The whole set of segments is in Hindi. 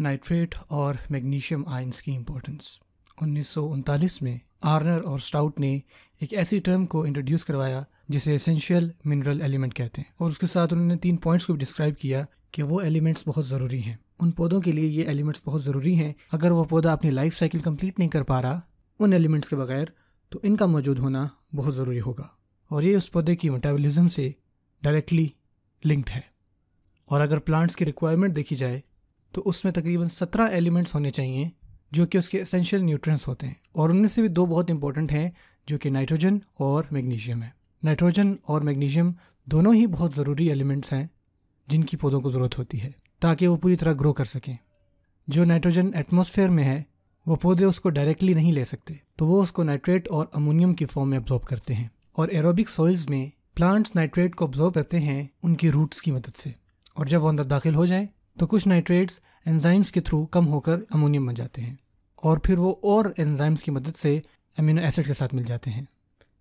नाइट्रेट और मैग्नीशियम आयंस की इम्पोर्टेंस उन्नीस में आर्नर और स्टाउट ने एक ऐसी टर्म को इंट्रोड्यूस करवाया जिसे एसेंशियल मिनरल एलिमेंट कहते हैं और उसके साथ उन्होंने तीन पॉइंट्स को भी डिस्क्राइब किया कि वो एलिमेंट्स बहुत ज़रूरी हैं उन पौधों के लिए ये एलिमेंट्स बहुत ज़रूरी हैं अगर वो पौधा अपनी लाइफ साइकिल कम्प्लीट नहीं कर पा रहा उन एलिमेंट्स के बगैर तो इनका मौजूद होना बहुत ज़रूरी होगा और ये उस पौधे की मेटाबोलिज्म से डायरेक्टली लिंक्ड है और अगर प्लांट्स की रिक्वायरमेंट देखी जाए तो उसमें तकरीबन सत्रह एलिमेंट्स होने चाहिए जो कि उसके एसेंशियल न्यूट्रिएंट्स होते हैं और उनमें से भी दो बहुत इंपॉर्टेंट हैं जो कि नाइट्रोजन और मैग्नीशियम है नाइट्रोजन और मैग्नीशियम दोनों ही बहुत ज़रूरी एलिमेंट्स हैं जिनकी पौधों को ज़रूरत होती है ताकि वो पूरी तरह ग्रो कर सकें जो नाइट्रोजन एटमोसफेयर में है वो पौधे उसको डायरेक्टली नहीं ले सकते तो वो उसको नाइट्रेट और अमोनियम की फॉर्म में अब्जॉर्ब करते हैं और एरोबिक सॉइल्स में प्लांट्स नाइट्रेट को ऑब्जॉर्व करते हैं उनकी रूट्स की मदद से और जब वो अंदर दाखिल हो जाए तो कुछ नाइट्रेट्स एंजाइम्स के थ्रू कम होकर अमोनियम बन जाते हैं और फिर वो और एंजाइम्स की मदद से अमीनो एसिड के साथ मिल जाते हैं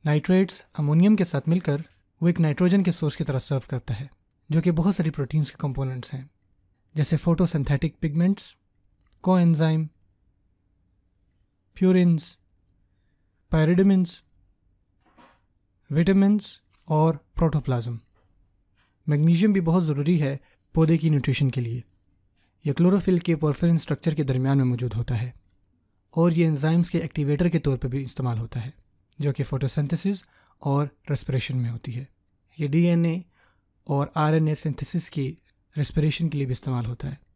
नाइट्रेट्स अमोनियम के साथ मिलकर वो एक नाइट्रोजन के सोर्स की तरह सर्व करता है जो कि बहुत सारी प्रोटीन्स के कंपोनेंट्स हैं जैसे फोटोसिंथेटिक पिगमेंट्स को एनजाइम प्यूरिन्स पैरिडमिन्स विटामस और प्रोटोप्लाज्म मैग्नीशियम भी बहुत ज़रूरी है पौधे की न्यूट्रिशन के लिए यह क्लोरोफिल के पोर्फिरिन स्ट्रक्चर के दरमियान में मौजूद होता है और ये एंजाइम्स के एक्टिवेटर के तौर पर भी इस्तेमाल होता है जो कि फोटोसिंथेसिस और रेस्पिरेशन में होती है ये डीएनए और आरएनए सिंथेसिस की रेस्पिरेशन के लिए भी इस्तेमाल होता है